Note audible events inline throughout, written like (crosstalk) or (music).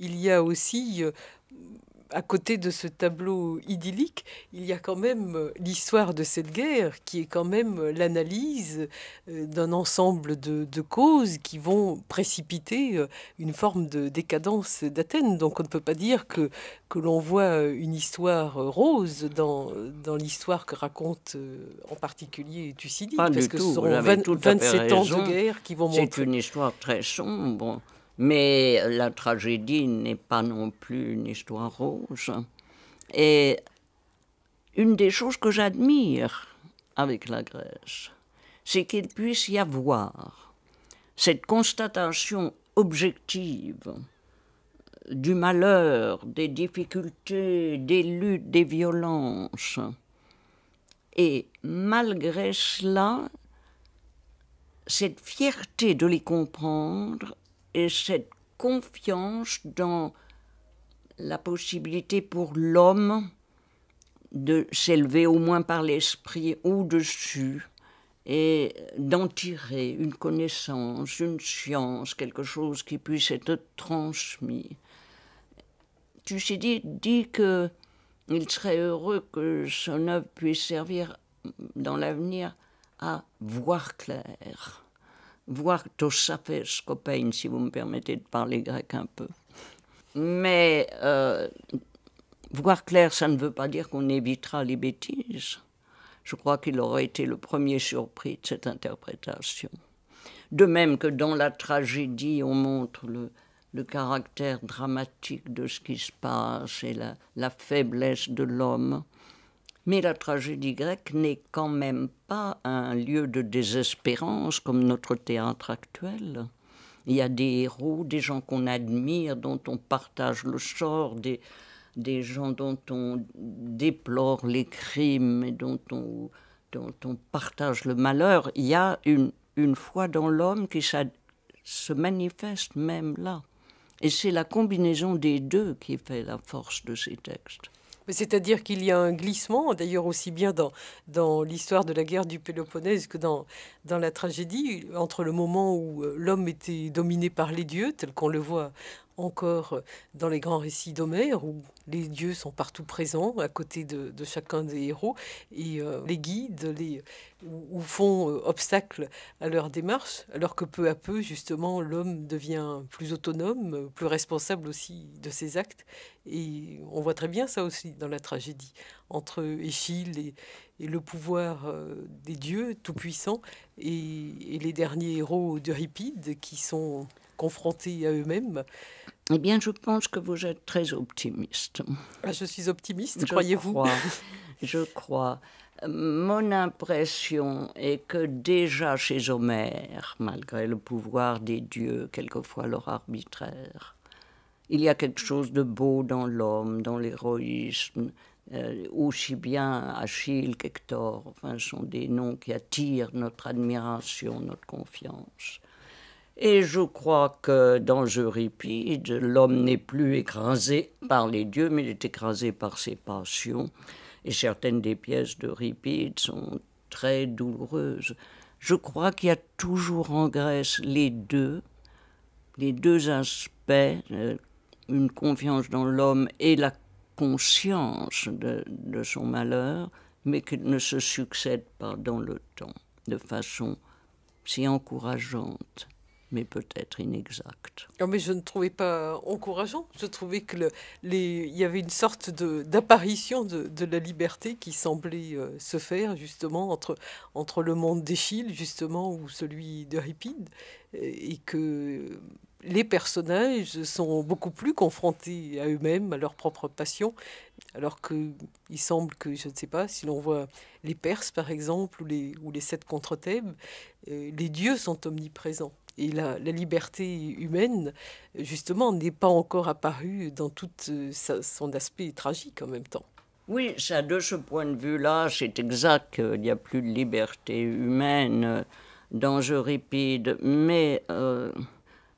il y a aussi, euh, à côté de ce tableau idyllique, il y a quand même euh, l'histoire de cette guerre, qui est quand même euh, l'analyse d'un ensemble de, causes qui vont précipiter une forme de décadence d'Athènes. Donc on ne peut pas dire que, que l'on voit une histoire rose dans, dans l'histoire que raconte en particulier Thucydide, parce que ce sont 20, 27 ans de guerre qui vont montrer. C'est une histoire très sombre mais la tragédie n'est pas non plus une histoire rose. Et une des choses que j'admire avec la Grèce, c'est qu'il puisse y avoir cette constatation objective du malheur, des difficultés, des luttes, des violences. Et malgré cela, cette fierté de les comprendre et cette confiance dans la possibilité pour l'homme de s'élever au moins par l'esprit au-dessus et d'en tirer une connaissance, une science, quelque chose qui puisse être transmis. Tu sais, dit, dit que il serait heureux que son œuvre puisse servir dans l'avenir à voir clair voire toshafes copain, si vous me permettez de parler grec un peu. Mais euh, voir clair, ça ne veut pas dire qu'on évitera les bêtises. Je crois qu'il aurait été le premier surpris de cette interprétation. De même que dans la tragédie, on montre le, caractère dramatique de ce qui se passe et la faiblesse de l'homme. Mais la tragédie grecque n'est quand même pas un lieu de désespérance comme notre théâtre actuel. Il y a des héros, des gens qu'on admire, dont on partage le sort, des, gens dont on déplore les crimes et dont on, partage le malheur. Il y a une, une foi dans l'homme qui se manifeste même là. Et c'est la combinaison des deux qui fait la force de ces textes. C'est-à-dire qu'il y a un glissement, d'ailleurs aussi bien dans, dans l'histoire de la guerre du Péloponnèse que dans, dans la tragédie, entre le moment où euh, l'homme était dominé par les dieux, tel qu'on le voit encore euh, dans les grands récits d'Homère, où les dieux sont partout présents, à côté de, chacun des héros, et euh, les guident, les, ou font euh, obstacle à leur démarche, alors que peu à peu, justement, l'homme devient plus autonome, plus responsable aussi de ses actes. Et on voit très bien ça aussi dans la tragédie, entre Échille et, le pouvoir des dieux tout-puissants, et, et les derniers héros d'Euripide, qui sont confrontés à eux-mêmes Eh bien, je pense que vous êtes très optimiste. Ah, je suis optimiste, croyez-vous Je crois. Mon impression est que déjà chez Homère, malgré le pouvoir des dieux, quelquefois leur arbitraire, il y a quelque chose de beau dans l'homme, dans l'héroïsme, euh, aussi bien Achille qu'Hector, enfin, sont des noms qui attirent notre admiration, notre confiance. Et je crois que dans Euripide, l'homme n'est plus écrasé par les dieux, mais il est écrasé par ses passions. Et certaines des pièces d'Euripide sont très douloureuses. Je crois qu'il y a toujours en Grèce les deux, les deux aspects, euh, une confiance dans l'homme et la conscience de, son malheur, mais qui ne se succèdent pas dans le temps de façon si encourageante mais peut-être inexact. Ah, mais je ne trouvais pas encourageant. Je trouvais que les, il y avait une sorte d'apparition de, la liberté qui semblait euh, se faire justement entre, entre le monde d'Échille justement ou celui de et, et que les personnages sont beaucoup plus confrontés à eux-mêmes, à leur propre passion, alors qu'il semble que, je ne sais pas, si l'on voit les Perses par exemple, ou les, ou les sept contre Thèbes, euh, les dieux sont omniprésents et la, liberté humaine, justement, n'est pas encore apparue dans tout euh, son aspect tragique en même temps. Oui, ça, de ce point de vue-là, c'est exact Il n'y a plus de liberté humaine dans Euripide, mais euh,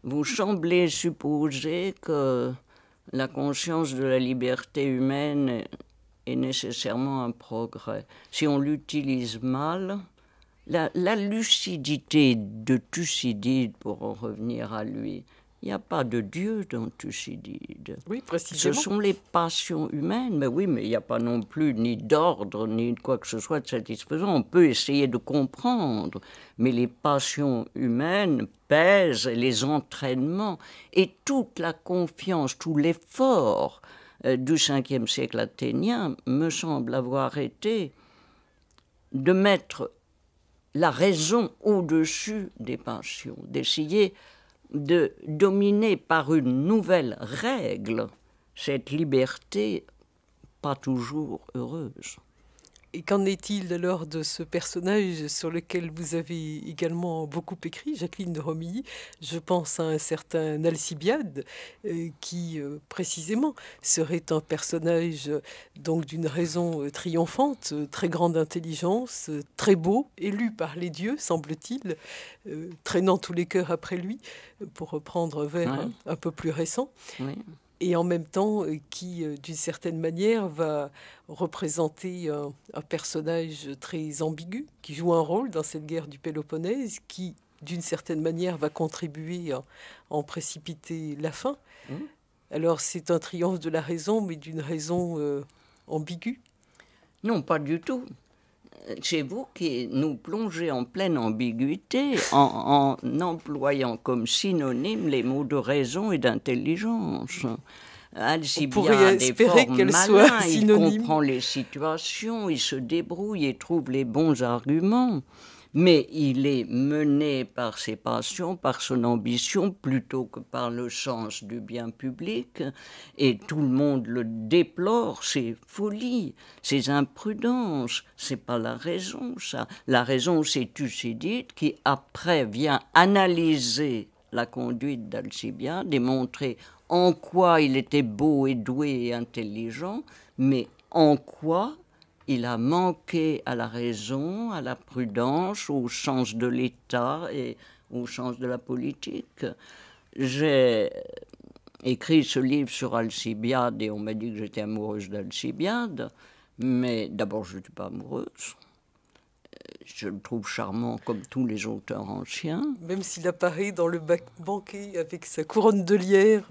vous semblez supposer que la conscience de la liberté humaine est nécessairement un progrès. Si on l'utilise mal, la, lucidité de Thucydide, pour en revenir à lui, il n'y a pas de Dieu dans Thucydide. Oui, précisément. Ce sont les passions humaines, mais oui, mais il n'y a pas non plus ni d'ordre, ni quoi que ce soit de satisfaisant. On peut essayer de comprendre, mais les passions humaines pèsent, les entraînements, et toute la confiance, tout l'effort euh, du 5e siècle athénien me semble avoir été de mettre la raison au-dessus des passions, d'essayer de dominer par une nouvelle règle cette liberté pas toujours heureuse. Et qu'en est-il alors de ce personnage sur lequel vous avez également beaucoup écrit, Jacqueline de Romilly Je pense à un certain Alcibiade, euh, qui euh, précisément serait un personnage donc d'une raison euh, triomphante, très grande intelligence, très beau, élu par les dieux, semble-t-il, traînant tous les cœurs après lui, pour reprendre vers un, peu plus récent et en même temps euh, qui, euh, d'une certaine manière, va représenter un, personnage très ambigu, qui joue un rôle dans cette guerre du Péloponnèse, qui, d'une certaine manière, va contribuer à en précipiter la fin. Mmh. Alors c'est un triomphe de la raison, mais d'une raison euh, ambiguë. Non, pas du tout. C'est vous qui nous plongez en pleine ambiguïté en, employant comme synonyme les mots de raison et d'intelligence. Alcibiade est fort malin, il comprend les situations, il se débrouille et trouve les bons arguments mais il est mené par ses passions, par son ambition, plutôt que par le sens du bien public, et tout le monde le déplore, ses folies, ses imprudences, c'est pas la raison, ça. La raison, c'est Thucydide qui, après, vient analyser la conduite d'Alcibiade démontrer en quoi il était beau et doué et intelligent, mais en quoi il a manqué à la raison, à la prudence, au sens de l'État et au sens de la politique. J'ai écrit ce livre sur Alcibiade et on m'a dit que j'étais amoureuse d'Alcibiade, mais d'abord je ne suis pas amoureuse. Je le trouve charmant comme tous les auteurs anciens. Même s'il apparaît dans le banquet avec sa couronne de lierre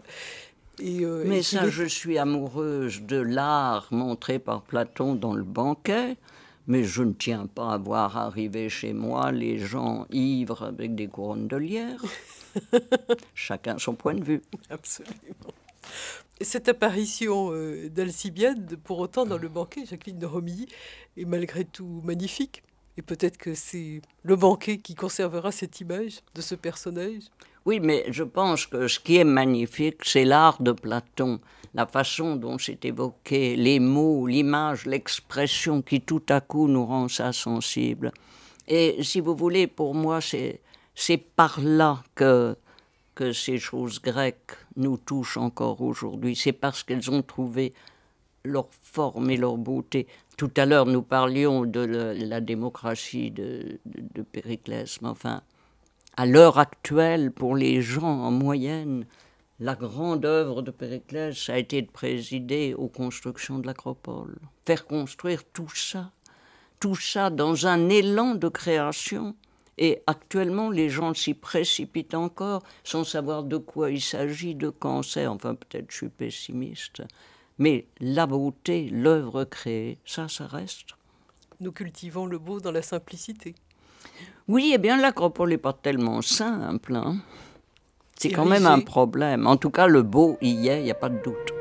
euh, mais ça, je suis amoureuse de l'art montré par Platon dans le banquet mais je ne tiens pas à voir arriver chez moi les gens ivres avec des couronnes de lierre. (laughs) Chacun son point de vue. Absolument. Cette apparition euh, d'Alcibiade, pour autant dans le banquet, Jacqueline de Romilly, est malgré tout magnifique. Et peut-être que c'est le banquet qui conservera cette image de ce personnage. Oui, mais je pense que ce qui est magnifique, c'est l'art de Platon, la façon dont c'est évoqué, les mots, l'image, l'expression qui tout à coup nous rend ça sensible. Et si vous voulez, pour moi, c'est par là que, que ces choses grecques nous touchent encore aujourd'hui. C'est parce qu'elles ont trouvé leur forme et leur beauté. Tout à l'heure, nous parlions de la, démocratie de, de Périclès, mais enfin, à l'heure actuelle, pour les gens en moyenne, la grande œuvre de Périclès a été de présider aux constructions de l'acropole. Faire construire tout ça, tout ça dans un élan de création. Et actuellement, les gens s'y précipitent encore sans savoir de quoi il s'agit, de quand c'est. Enfin, peut-être je suis pessimiste. Mais la beauté, l'œuvre créée, ça, ça reste. Nous cultivons le beau dans la simplicité. Oui, eh bien l'acropole n'est pas tellement simple. Hein. C'est quand même un problème. En tout cas, le beau y est, il n'y a pas de doute.